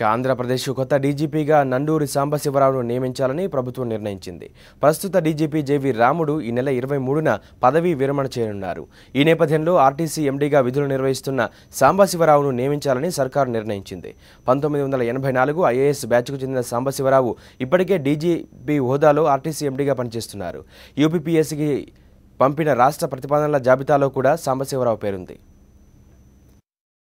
ఇక ఆంధ్రప్రదేశ్ కొత్త డీజీపీగా నండూరి సాంబశివరావును నియమించాలని ప్రభుత్వం నిర్ణయించింది ప్రస్తుత డీజీపీ జేవి రాముడు ఈ నెల ఇరవై మూడున పదవీ విరమణ చేయనున్నారు ఈ నేపథ్యంలో ఆర్టీసీ ఎండీగా విధులు నిర్వహిస్తున్న సాంబశివరావును నియమించాలని సర్కారు నిర్ణయించింది పంతొమ్మిది వందల ఎనభై నాలుగు ఐఏఎస్ బ్యాచ్కు చెందిన సాంబశివరావు ఇప్పటికే డీజీపీ హోదాలో ఆర్టీసీ ఎండీగా పనిచేస్తున్నారు యూపీపీఎస్సీకి పంపిన రాష్ట్ర ప్రతిపాదనల జాబితాలో కూడా సాంబశివరావు పేరుంది